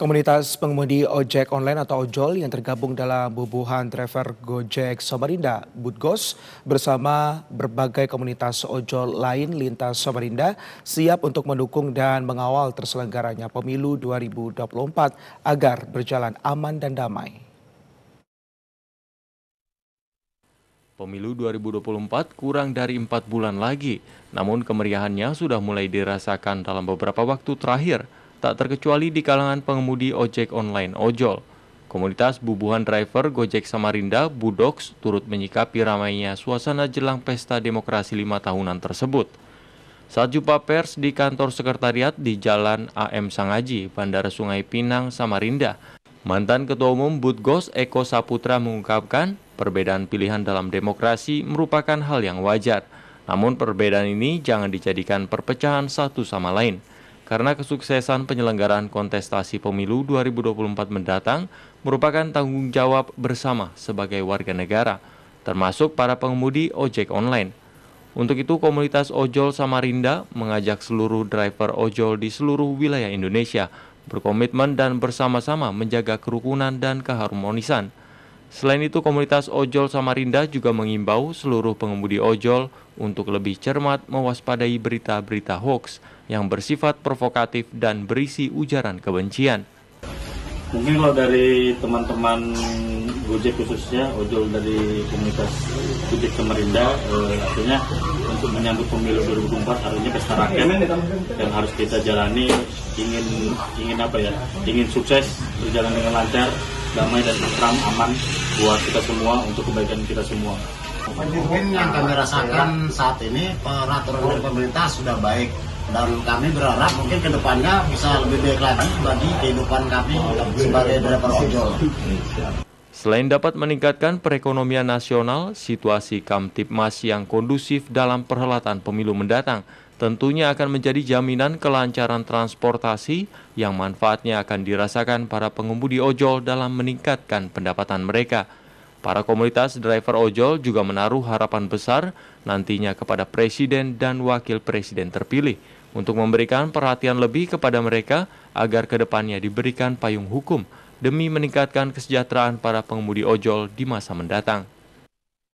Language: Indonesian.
Komunitas pengemudi ojek online atau ojol yang tergabung dalam bubuhan driver Gojek Samarinda, Budgos, bersama berbagai komunitas ojol lain lintas Samarinda siap untuk mendukung dan mengawal terselenggaranya pemilu 2024 agar berjalan aman dan damai. Pemilu 2024 kurang dari empat bulan lagi, namun kemeriahannya sudah mulai dirasakan dalam beberapa waktu terakhir – tak terkecuali di kalangan pengemudi ojek online ojol. Komunitas bubuhan driver Gojek Samarinda, Budox, turut menyikapi ramainya suasana jelang pesta demokrasi lima tahunan tersebut. Saat jumpa pers di kantor sekretariat di Jalan AM Sangaji, Bandara Sungai Pinang, Samarinda, mantan Ketua Umum Budgos Eko Saputra mengungkapkan perbedaan pilihan dalam demokrasi merupakan hal yang wajar. Namun perbedaan ini jangan dijadikan perpecahan satu sama lain karena kesuksesan penyelenggaraan kontestasi pemilu 2024 mendatang merupakan tanggung jawab bersama sebagai warga negara, termasuk para pengemudi ojek online. Untuk itu, komunitas Ojol Samarinda mengajak seluruh driver ojol di seluruh wilayah Indonesia berkomitmen dan bersama-sama menjaga kerukunan dan keharmonisan Selain itu, komunitas ojol Samarinda juga mengimbau seluruh pengemudi ojol untuk lebih cermat mewaspadai berita-berita hoax yang bersifat provokatif dan berisi ujaran kebencian. Mungkin kalau dari teman-teman Gojek khususnya, ojol dari komunitas Gojek Samarinda, eh, artinya untuk menyambut pemilu 2024 harusnya pesta rakyat yang harus kita jalani ingin ingin apa ya ingin sukses berjalan dengan lancar damai dan tentram aman buat kita semua untuk kebaikan kita semua. Mungkin yang kami rasakan saat ini peraturan dari pemerintah sudah baik dan kami berharap mungkin kedepannya bisa lebih baik lagi bagi kehidupan kami sebagai driver ojol. Selain dapat meningkatkan perekonomian nasional, situasi Kamtipmas yang kondusif dalam perhelatan pemilu mendatang tentunya akan menjadi jaminan kelancaran transportasi yang manfaatnya akan dirasakan para pengemudi ojol dalam meningkatkan pendapatan mereka. Para komunitas driver ojol juga menaruh harapan besar nantinya kepada presiden dan wakil presiden terpilih untuk memberikan perhatian lebih kepada mereka agar kedepannya diberikan payung hukum demi meningkatkan kesejahteraan para pengemudi ojol di masa mendatang.